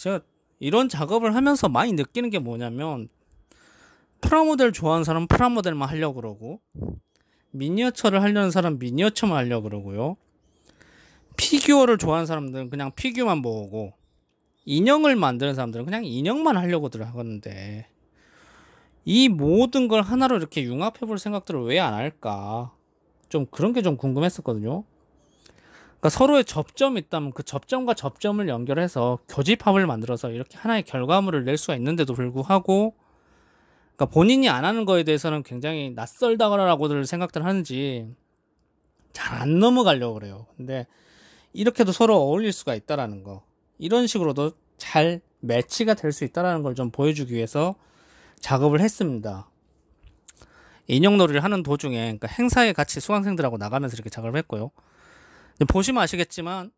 제가 이런 작업을 하면서 많이 느끼는 게 뭐냐면 프라모델 좋아하는 사람 프라모델만 하려고 그러고 미니어처를 하려는 사람 미니어처만 하려고 그러고요. 피규어를 좋아하는 사람들은 그냥 피규어만 모으고 인형을 만드는 사람들은 그냥 인형만 하려고들 하는데 이 모든 걸 하나로 이렇게 융합해 볼 생각들을 왜 안 할까? 좀 그런 게 좀 궁금했었거든요. 그러니까 서로의 접점이 있다면 그 접점과 접점을 연결해서 교집합을 만들어서 이렇게 하나의 결과물을 낼 수가 있는데도 불구하고 그러니까 본인이 안 하는 거에 대해서는 굉장히 낯설다거나라고들 생각들 하는지 잘 안 넘어가려고 그래요. 근데 이렇게도 서로 어울릴 수가 있다라는 거. 이런 식으로도 잘 매치가 될 수 있다라는 걸 좀 보여주기 위해서 작업을 했습니다. 인형놀이를 하는 도중에 그러니까 행사에 같이 수강생들하고 나가면서 이렇게 작업을 했고요. 네, 보시면 아시겠지만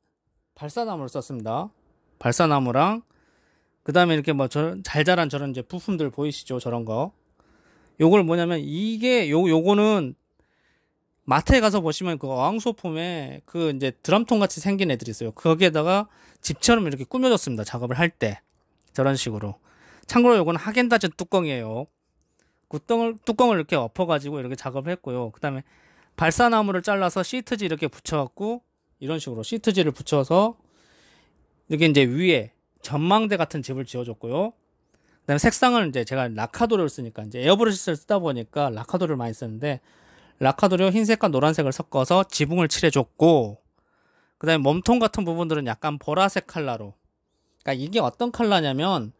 발사나무를 썼습니다. 발사나무랑 그 다음에 이렇게 뭐잘 자란 저런 이제 부품들 보이시죠? 저런 거. 요걸 뭐냐면 이게 요 요거는 마트에 가서 보시면 그 어항소품에 그 이제 드럼통 같이 생긴 애들이 있어요. 거기에다가 집처럼 이렇게 꾸며졌습니다 작업을 할 때. 저런 식으로. 참고로 요건 하겐다즈 뚜껑이에요. 그 뚜껑을, 뚜껑을 이렇게 엎어가지고 이렇게 작업을 했고요. 그 다음에 발사나무를 잘라서 시트지 이렇게 붙여갖고 이런 식으로 시트지를 붙여서 이렇게 이제 위에 전망대 같은 집을 지어줬고요. 그다음에 색상을 이제 제가 라카도를 쓰니까 이제 에어브러시를 스 쓰다 보니까 라카도를 많이 쓰는데 라카도로 흰색과 노란색을 섞어서 지붕을 칠해줬고 그다음에 몸통 같은 부분들은 약간 보라색 칼라로 그러니까 이게 어떤 칼라냐면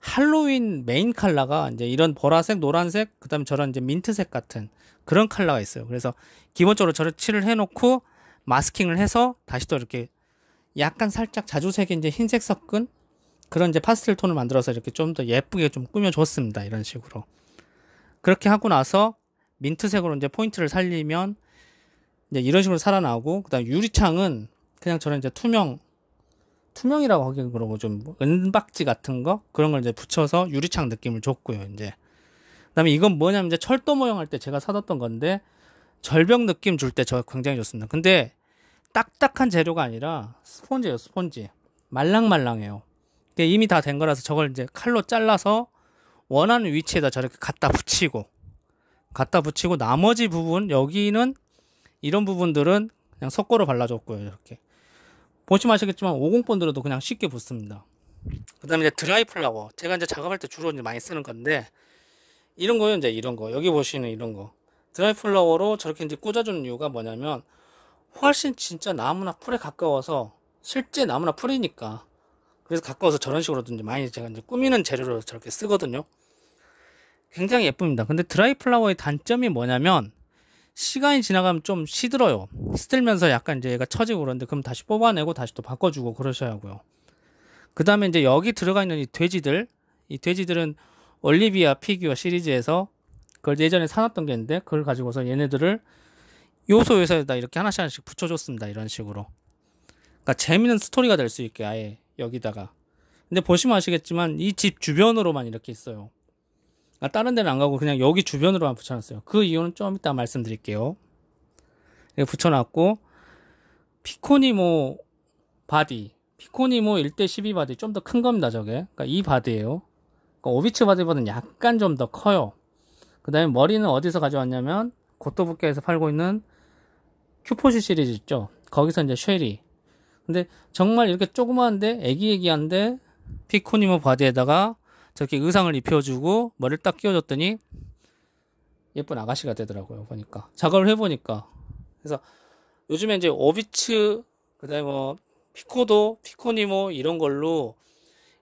할로윈 메인 칼라가 이제 이런 보라색, 노란색, 그다음에 저런 이제 민트색 같은 그런 칼라가 있어요. 그래서 기본적으로 저를 칠을 해놓고 마스킹을 해서 다시 또 이렇게 약간 살짝 자주색의 이제 흰색 섞은 그런 이제 파스텔 톤을 만들어서 이렇게 좀 더 예쁘게 좀 꾸며줬습니다. 이런 식으로. 그렇게 하고 나서 민트색으로 이제 포인트를 살리면 이제 이런 식으로 살아나고 그다음 유리창은 그냥 저는 이제 투명 투명이라고 하긴 그러고 좀 은박지 같은 거 그런 걸 이제 붙여서 유리창 느낌을 줬고요. 이제 그다음에 이건 뭐냐면 이제 철도 모형 할때 제가 사뒀던 건데 절벽 느낌 줄 때 저 굉장히 좋습니다. 근데 딱딱한 재료가 아니라 스펀지예요스펀지 말랑말랑해요 이미다 된 거라서 저걸 이제 칼로 잘라서 원하는 위치에다 저렇게 갖다 붙이고 갖다 붙이고 나머지 부분 여기는 이런 부분들은 그냥 석고로 발라줬고요 이렇게 보시면 아시겠지만 5 0본들로도 그냥 쉽게 붙습니다 그 다음에 이제 드라이 플라워 제가 이제 작업할 때 주로 이제 많이 쓰는 건데 이런 거요 이제 이런 거 여기 보시는 이런 거 드라이 플라워로 저렇게 이제 꽂아주는 이유가 뭐냐면 훨씬 진짜 나무나 풀에 가까워서 실제 나무나 풀이니까 그래서 가까워서 저런 식으로 이제 많이 제가 이제 꾸미는 재료로 저렇게 쓰거든요. 굉장히 예쁩니다. 근데 드라이 플라워의 단점이 뭐냐면 시간이 지나가면 좀 시들어요. 시들면서 약간 이제 얘가 처지고 그러는데 그럼 다시 뽑아내고 다시 또 바꿔주고 그러셔야 하고요. 그 다음에 이제 여기 들어가 있는 이 돼지들 이 돼지들은 올리비아 피규어 시리즈에서 그걸 예전에 사놨던 게 있는데 그걸 가지고서 얘네들을 요소 요소에다 이렇게 하나씩 하나씩 붙여줬습니다. 이런 식으로. 그러니까 재미있는 스토리가 될 수 있게 아예 여기다가. 근데 보시면 아시겠지만 이 집 주변으로만 이렇게 있어요. 그러니까 다른 데는 안 가고 그냥 여기 주변으로만 붙여놨어요. 그 이유는 좀 이따 말씀드릴게요. 붙여놨고 피코니모 바디 피코니모 1대12 바디 좀 더 큰 겁니다 저게 그러니까 이 바디예요 그러니까 오비츠 바디보다는 약간 좀 더 커요 그 다음에 머리는 어디서 가져왔냐면 고토부케에서 팔고 있는 큐포시 시리즈 있죠. 거기서 이제 쉐리. 근데 정말 이렇게 조그마한데 애기애기한데 피코니모 바디에다가 저렇게 의상을 입혀주고 머리를 딱 끼워줬더니 예쁜 아가씨가 되더라고요. 보니까 작업을 해보니까 그래서 요즘에 이제 오비츠 그다음에 뭐 피코도 피코니모 이런 걸로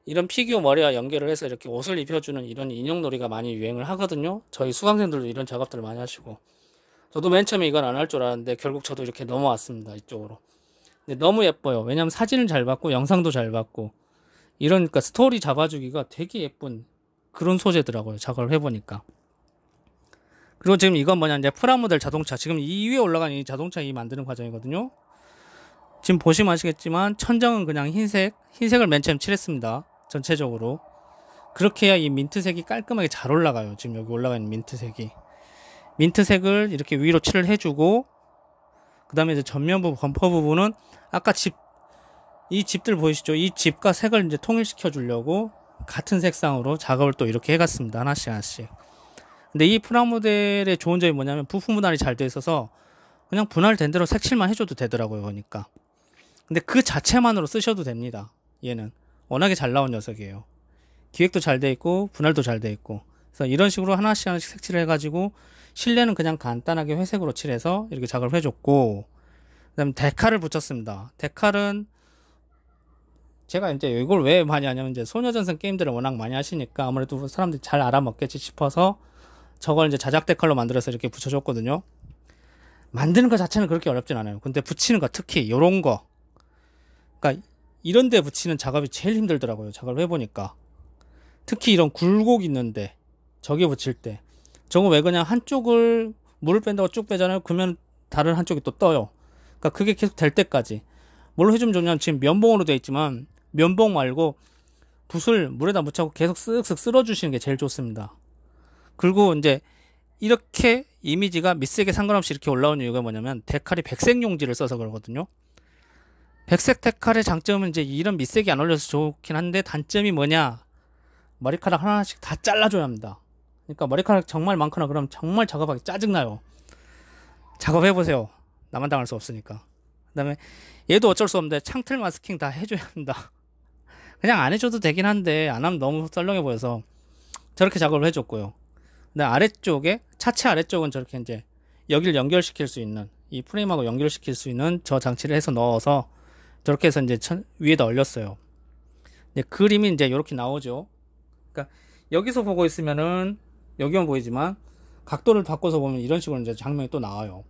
이런 피규어 머리와 연결을 해서 이렇게 옷을 입혀주는 이런 인형놀이가 많이 유행을 하거든요. 저희 수강생들도 이런 작업들을 많이 하시고 저도 맨 처음에 이건 안 할 줄 알았는데 결국 저도 이렇게 넘어왔습니다. 이쪽으로. 근데 너무 예뻐요. 왜냐면 사진을 잘 받고 영상도 잘 받고 이러니까 스토리 잡아주기가 되게 예쁜 그런 소재더라고요. 작업을 해보니까. 그리고 지금 이건 뭐냐 이제 프라모델 자동차 지금 이 위에 올라간 이 자동차 이 만드는 과정이거든요. 지금 보시면 아시겠지만 천장은 그냥 흰색 흰색을 맨 처음 칠했습니다. 전체적으로 그렇게 해야 이 민트색이 깔끔하게 잘 올라가요. 지금 여기 올라가 있는 민트색이. 민트색을 이렇게 위로 칠을 해주고 그 다음에 이제 전면 부 범퍼 부분은 아까 집, 이 집들 보이시죠? 이 집과 색을 이제 통일시켜 주려고 같은 색상으로 작업을 또 이렇게 해갔습니다. 하나씩 하나씩. 근데 이 프라모델의 좋은 점이 뭐냐면 부품 분할이 잘 되어 있어서 그냥 분할된 대로 색칠만 해줘도 되더라고요. 그러니까 근데 그 자체만으로 쓰셔도 됩니다. 얘는. 워낙에 잘 나온 녀석이에요. 기획도 잘 돼 있고 분할도 잘 돼 있고 그래서 이런 식으로 하나씩 하나씩 색칠을 해가지고 실내는 그냥 간단하게 회색으로 칠해서 이렇게 작업을 해줬고 그다음 데칼을 붙였습니다. 데칼은 제가 이제 이걸 왜 많이 하냐면 이제 소녀전선 게임들을 워낙 많이 하시니까 아무래도 사람들이 잘 알아먹겠지 싶어서 저걸 이제 자작 데칼로 만들어서 이렇게 붙여줬거든요. 만드는 것 자체는 그렇게 어렵진 않아요. 근데 붙이는 거 특히 이런 거, 그러니까 이런 데 붙이는 작업이 제일 힘들더라고요. 작업을 해보니까 특히 이런 굴곡 있는데 저기 붙일 때 저거 왜 그냥 한쪽을 물을 뺀다고 쭉 빼잖아요. 그러면 다른 한쪽이 또 떠요. 그러니까 그게 계속 될 때까지. 뭘로 해주면 좋냐면 지금 면봉으로 되어 있지만 면봉 말고 붓을 물에다 묻혀고 계속 쓱쓱 쓸어주시는 게 제일 좋습니다. 그리고 이제 이렇게 이미지가 밑색에 상관없이 이렇게 올라오는 이유가 뭐냐면 데칼이 백색 용지를 써서 그러거든요. 백색 데칼의 장점은 이제 이런 밑색이 안 올려서 좋긴 한데 단점이 뭐냐? 머리카락 하나씩 다 잘라줘야 합니다. 그러니까 머리카락 정말 많거나 그럼 정말 작업하기 짜증나요. 작업해보세요. 나만 당할 수 없으니까. 그 다음에 얘도 어쩔 수 없는데 창틀 마스킹 다 해줘야 한다. 그냥 안 해줘도 되긴 한데 안 하면 너무 썰렁해 보여서 저렇게 작업을 해줬고요. 근데 아래쪽에 차체 아래쪽은 저렇게 이제 여기를 연결시킬 수 있는 이 프레임하고 연결시킬 수 있는 저 장치를 해서 넣어서 저렇게 해서 이제 위에다 올렸어요. 그림이 이제 이렇게 나오죠. 그러니까 여기서 보고 있으면은 여기만 보이지만 각도를 바꿔서 보면 이런 식으로 이제 장면이 또 나와요.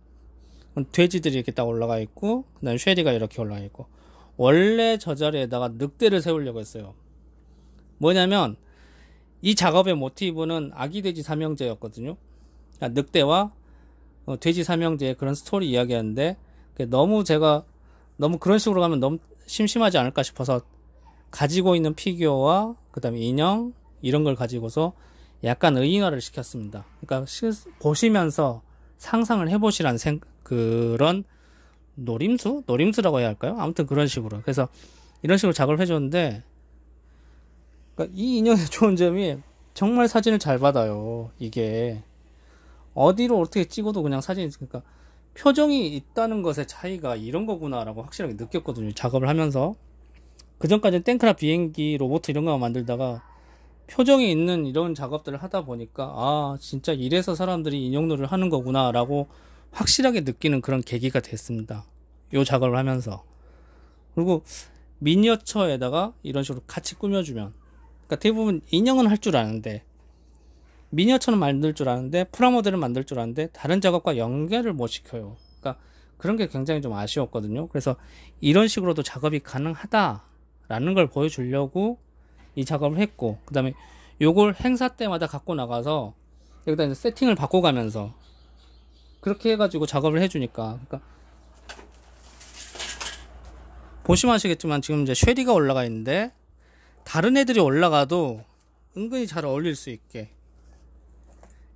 돼지들이 이렇게 딱 올라가 있고 그다음 쉐리가 이렇게 올라가 있고 원래 저 자리에다가 늑대를 세우려고 했어요. 뭐냐면 이 작업의 모티브는 아기 돼지 삼형제였거든요. 그러니까 늑대와 어, 돼지 삼형제의 그런 스토리 이야기였는데 너무 제가 너무 그런 식으로 가면 너무 심심하지 않을까 싶어서 가지고 있는 피규어와 그다음에 인형 이런 걸 가지고서 약간 의인화를 시켰습니다. 그러니까 시, 보시면서 상상을 해보시라는 생, 그런 노림수? 노림수라고 해야 할까요? 아무튼 그런 식으로. 그래서 이런 식으로 작업을 해줬는데, 그러니까 이 인형의 좋은 점이 정말 사진을 잘 받아요. 이게. 어디로 어떻게 찍어도 그냥 사진이, 그러니까 표정이 있다는 것의 차이가 이런 거구나라고 확실하게 느꼈거든요. 작업을 하면서. 그전까지는 탱크나 비행기, 로봇 이런 거 만들다가 표정이 있는 이런 작업들을 하다 보니까 아 진짜 이래서 사람들이 인형놀이를 하는 거구나 라고 확실하게 느끼는 그런 계기가 됐습니다 요 작업을 하면서 그리고 미니어처에다가 이런 식으로 같이 꾸며주면 그러니까 대부분 인형은 할 줄 아는데 미니어처는 만들 줄 아는데 프라모델은 만들 줄 아는데 다른 작업과 연결을 못 시켜요 그러니까 그런 게 굉장히 좀 아쉬웠거든요 그래서 이런 식으로도 작업이 가능하다라는 걸 보여주려고 이 작업을 했고 그 다음에 요걸 행사 때마다 갖고 나가서 여기다 이제 세팅을 바꿔가면서 그렇게 해가지고 작업을 해주니까 그러니까 보시면 아시겠지만 지금 이제 쉐리가 올라가 있는데 다른 애들이 올라가도 은근히 잘 어울릴 수 있게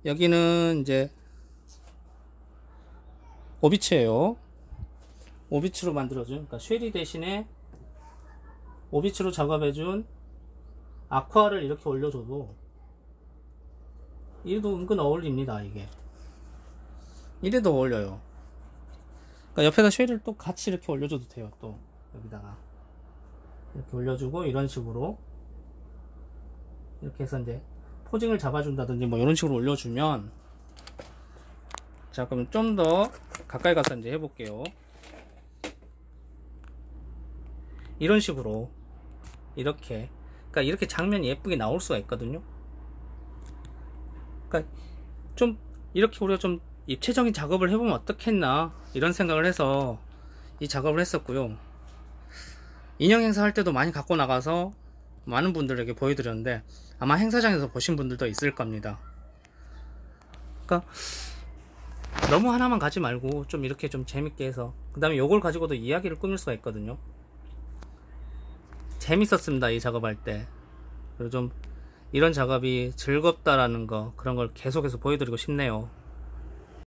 여기는 이제 오비츠예요 오비츠로 만들어준 그러니까 쉐리 대신에 오비츠로 작업해준 아쿠아를 이렇게 올려줘도 이래도 은근 어울립니다 이게 이래도 어울려요 그러니까 옆에다 쉐를 이또 같이 이렇게 올려줘도 돼요 또 여기다가 이렇게 올려주고 이런 식으로 이렇게 해서 이제 포징을 잡아준다든지 뭐 이런 식으로 올려주면 자 그럼 좀 더 가까이 가서 이제 해볼게요 이런 식으로 이렇게 그러니까 이렇게 장면이 예쁘게 나올 수가 있거든요. 그러니까 좀 이렇게 우리가 좀 입체적인 작업을 해보면 어떻겠나 이런 생각을 해서 이 작업을 했었고요. 인형 행사할 때도 많이 갖고 나가서 많은 분들에게 보여드렸는데 아마 행사장에서 보신 분들도 있을 겁니다. 그러니까 너무 하나만 가지 말고 좀 이렇게 좀 재밌게 해서 그 다음에 이걸 가지고도 이야기를 꾸밀 수가 있거든요. 재밌었습니다. 이 작업할 때. 그리고 좀 이런 작업이 즐겁다라는 거 그런 걸 계속해서 보여드리고 싶네요.